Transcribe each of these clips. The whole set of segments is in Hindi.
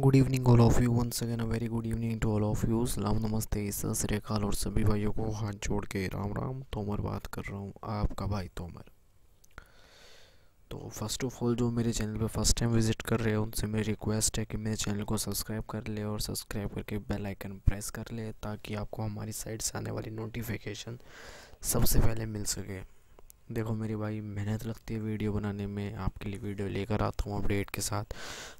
good evening all of you once again a very good evening to all of you सलाम नमस्ते सतरीकाल और सभी भाइयों को हाथ जोड़ के राम राम तोमर बात कर रहा हूँ आपका भाई तोमर तो फर्स्ट ऑफ ऑल जो मेरे चैनल पे फर्स्ट टाइम विजिट कर रहे हैं उनसे मेरी रिक्वेस्ट है कि मेरे चैनल को सब्सक्राइब कर ले और सब्सक्राइब करके बेल आइकन प्रेस कर ले ताकि आपको हमारी साइड से आने वाली नोटिफिकेशन सबसे पहले मिल सके देखो मेरे भाई मेहनत लगती है वीडियो बनाने में आपके लिए वीडियो लेकर आता हूँ अपडेट के साथ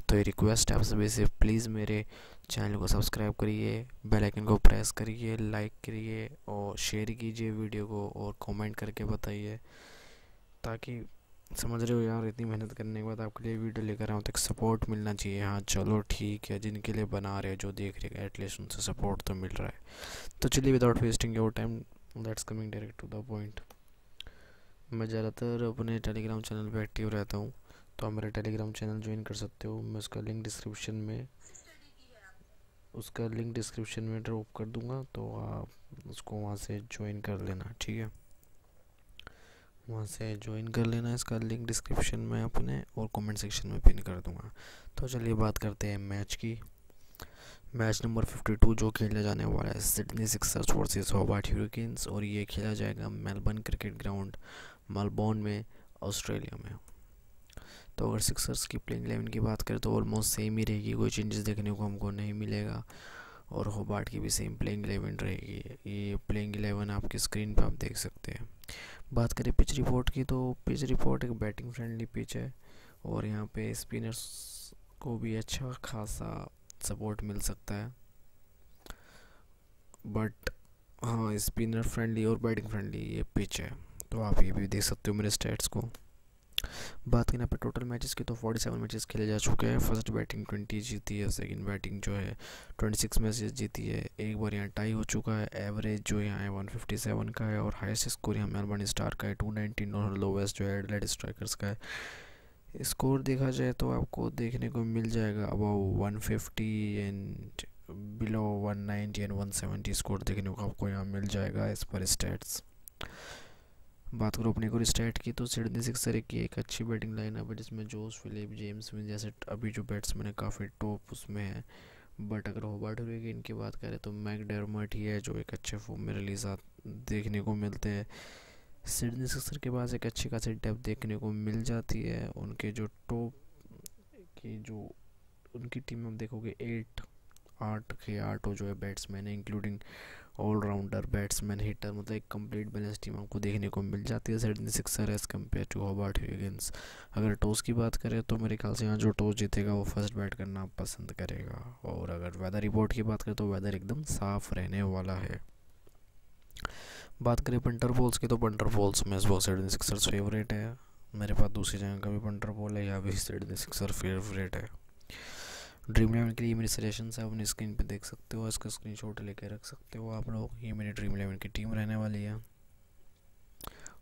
तो ये रिक्वेस्ट है आप सभी से प्लीज़ मेरे चैनल को सब्सक्राइब करिए बेल आइकन को प्रेस करिए लाइक करिए और शेयर कीजिए वीडियो को और कमेंट करके बताइए ताकि समझ रहे हो यार इतनी मेहनत करने के बाद आपके लिए वीडियो लेकर आऊँ तो एक सपोर्ट मिलना चाहिए हाँ चलो ठीक है जिनके लिए बना रहे हो जो देख रहे हैं एटलीस्ट उनसे सपोर्ट तो मिल रहा है तो चलिए without wasting your time that's coming direct to the point मैं ज़्यादातर अपने टेलीग्राम चैनल पे एक्टिव रहता हूँ तो आप मेरा टेलीग्राम चैनल ज्वाइन कर सकते हो मैं उसका लिंक डिस्क्रिप्शन में उसका लिंक डिस्क्रिप्शन में ड्रॉप कर दूँगा तो आप उसको वहाँ से ज्वाइन कर लेना ठीक है वहाँ से ज्वाइन कर लेना इसका लिंक डिस्क्रिप्शन में अपने और कमेंट सेक्शन में पिन कर दूँगा तो चलिए बात करते हैं मैच की मैच नंबर 52 जो खेला जाने वाला है Sydney Sixers versus Hobart Hurricanes और ये खेला जाएगा मेलबर्न क्रिकेट ग्राउंड मालबॉर्न में ऑस्ट्रेलिया में तो अगर सिक्सर्स की प्लेइंग एलेवन की बात करें तो ऑलमोस्ट सेम ही रहेगी कोई चेंजेस देखने को हमको नहीं मिलेगा और होबार्ट की भी सेम प्लेइंग एलेवन रहेगी ये प्लेइंग एलेवन आपके स्क्रीन पर आप देख सकते हैं बात करें पिच रिपोर्ट की तो पिच रिपोर्ट एक बैटिंग फ्रेंडली पिच है और यहाँ पे स्पिनर्स को भी अच्छा खासा सपोर्ट मिल सकता है बट हाँ स्पिनर फ्रेंडली और बैटिंग फ्रेंडली ये पिच है तो आप ये भी देख सकते हो मेरे स्टेट्स को बात करें पर टोटल मैचेस की तो 47 मैचेस खेले जा चुके हैं फर्स्ट बैटिंग 20 जीती है सेकंड बैटिंग जो है 26 मैचेस जीती है एक बार यहाँ टाई हो चुका है एवरेज जो यहाँ है 157 का है और हाईएस्ट स्कोर यहाँ मेलबर्न स्टार का है 219 और लोवेस्ट जो है एडलेट स्ट्राइकर्स का है स्कोर देखा जाए तो आपको देखने को मिल जाएगा above one and below one and one score देखने को आपको यहाँ मिल जाएगा इस पर स्टेट्स बात करो अपने को स्टार्ट की तो सिडनी सिक्सर की एक अच्छी बैटिंग लाइन है जिसमें जोस फिलिप जेम्स विन जैसे अभी जो बैट्समैन है काफ़ी टॉप उसमें है बट अगर हो हुए की इनकी बात करें तो मैक डेरमट ही है जो एक अच्छे फॉर्म में रिलीज देखने को मिलते हैं सिडनी सिक्सर के पास एक अच्छी खासी डेप देखने को मिल जाती है उनके जो टॉप की जो उनकी टीम में देखोगे एट आठ के आठों जो है बैट्समैन है इंक्लूडिंग ऑलराउंडर बैट्समैन हिटर मतलब एक कंप्लीट बैलेंस टीम आपको देखने को मिल जाती है Sydney Sixer as compare to Hobart हिगेंस अगर टॉस की बात करें तो मेरे ख्याल से यहाँ जो टॉस जीतेगा वो फर्स्ट बैट करना पसंद करेगा और अगर वेदर रिपोर्ट की बात करें तो वेदर एकदम साफ रहने वाला है बात करें पंटर बॉल्स की तो पंटर बॉल्स में इस बॉल सडन सिक्सर्स फेवरेट है मेरे पास दूसरी जगह का भी पंटर बॉल है या भी सिक्सर फेवरेट है ड्रीम इलेवन के लिए मेरी सजेशन है अपनी स्क्रीन पे देख सकते हो इसका स्क्रीन शॉट लेके रख सकते हो आप लोग ये मेरी ड्रीम इलेवन की टीम रहने वाली है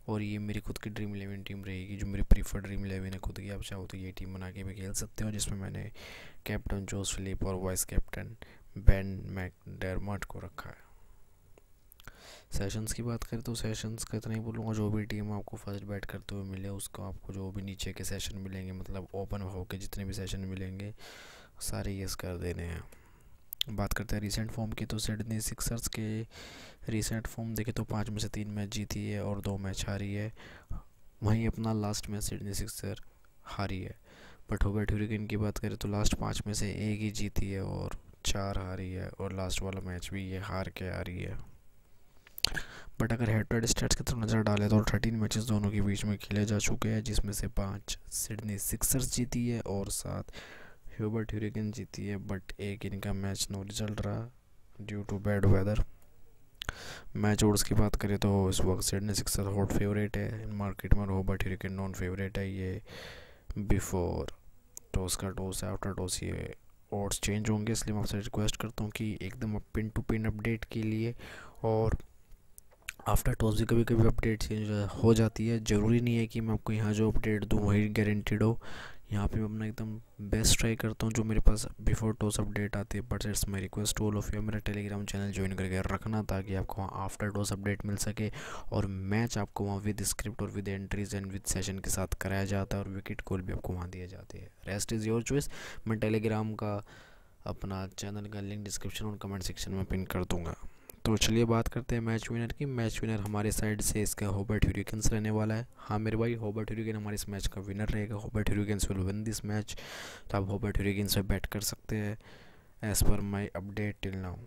और ये मेरी खुद की ड्रीम इलेवन टीम रहेगी जो मेरी प्रीफर्ड ड्रीम इलेवन है खुद की आप चाहो तो ये टीम बना के भी खेल सकते हो जिसमें मैंने कैप्टन जोस फिलिप और वाइस कैप्टन बैन मैक को रखा है सेशंस की बात करें तो सेशंस का इतना ही बोलूँगा जो भी टीम आपको फर्स्ट बैट करते हुए मिले उसको आपको जो भी नीचे के सेशन मिलेंगे मतलब ओपन हो के जितने भी सेशन मिलेंगे सारे यस कर देने हैं बात करते हैं रिसेंट फॉर्म की तो सिडनी सिक्सर्स के रिसेंट फॉर्म देखे तो पाँच में से तीन मैच जीती है और दो मैच हारी है वहीं अपना लास्ट मैच सिडनी सिक्सर हारी है बट होबर्ट ह्यूरिकन की बात करें तो लास्ट पाँच में से एक ही जीती है और चार हारी है और लास्ट वाला मैच भी ये हार के आ रही है बट अगर हेड टू हेड स्टेट्स की तरफ नज़र डालें तो थर्टीन मैचेस दोनों के बीच में खेले जा चुके हैं जिसमें से पाँच सिडनी सिक्सर्स जीती है और सात ह्यूबर्ट ह्यूरिकन जीती है बट एक इनका मैच नो रिजल्ट रहा due to bad weather match odds की बात करें तो इस वक्त सिडनी सिक्सर हॉट फेवरेट है मार्केट में रोबर्ट ह्यूरिकन नॉन फेवरेट है ये बिफोर टॉस का टॉस है आफ्टर टॉस ये ओड्स चेंज होंगे इसलिए मैं आपसे रिक्वेस्ट करता हूँ कि एकदम पिन टू पिन अपडेट के लिए और आफ्टर टॉस भी कभी कभी अपडेट चेंज हो जाती है ज़रूरी नहीं है कि मैं आपको यहाँ जो अपडेट दूँ वही गारंटीड हो यहाँ पे मैं अपना एकदम बेस्ट ट्राई करता हूँ जो मेरे पास बिफोर टोस अपडेट आती है but it's my request all of you मेरा टेलीग्राम चैनल ज्वाइन करके रखना ताकि आपको वहाँ आफ्टर टोस अपडेट मिल सके और मैच आपको वहाँ विद स्क्रिप्ट और with entries and with session के साथ कराया जाता है और विकेट कॉल भी आपको वहाँ दिया जाते है रेस्ट इज़ योर चॉइस मैं टेलीग्राम का अपना चैनल का लिंक डिस्क्रिप्शन और कमेंट सेक्शन में पिन कर दूँगा तो चलिए बात करते हैं मैच विनर की मैच विनर हमारे साइड से इसका होबर्ट ह्यूरिकन्स रहने वाला है हाँ मेरे भाई होबर्ट ह्यूरिकन हमारे इस मैच का विनर रहेगा Hobart Hurricanes will win this match तो आप होबर्ट ह्यूरिकन्स पे बैट कर सकते हैं as per my update till now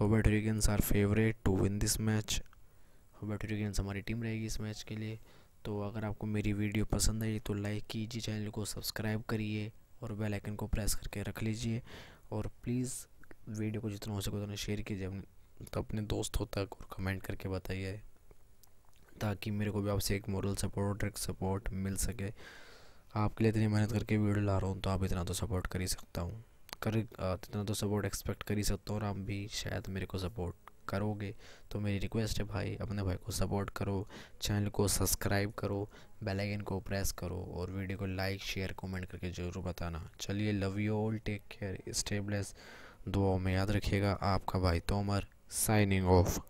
Hobart Hurricanes are favourite to win this match Hobart Hurricanes हमारी टीम रहेगी इस मैच के लिए तो अगर आपको मेरी वीडियो पसंद आई तो लाइक कीजिए चैनल को सब्सक्राइब करिए और बेल आइकन को प्रेस करके रख लीजिए और प्लीज़ वीडियो को जितना हो सके उतना शेयर कीजिए अपने तो अपने दोस्तों तक और कमेंट करके बताइए ताकि मेरे को भी आपसे एक मॉरल सपोर्ट और एक सपोर्ट मिल सके आपके लिए इतनी मेहनत करके वीडियो ला रहा हूँ तो आप इतना तो सपोर्ट कर ही सकता हूँ कर इतना तो सपोर्ट एक्सपेक्ट कर ही सकता हूँ और आप भी शायद मेरे को सपोर्ट करोगे तो मेरी रिक्वेस्ट है भाई अपने भाई को सपोर्ट करो चैनल को सब्सक्राइब करो बेल आइकन को प्रेस करो और वीडियो को लाइक शेयर कमेंट करके ज़रूर बताना चलिए love you all take care stay bless दुआओं में याद रखिएगा आपका भाई तोमर साइनिंग ऑफ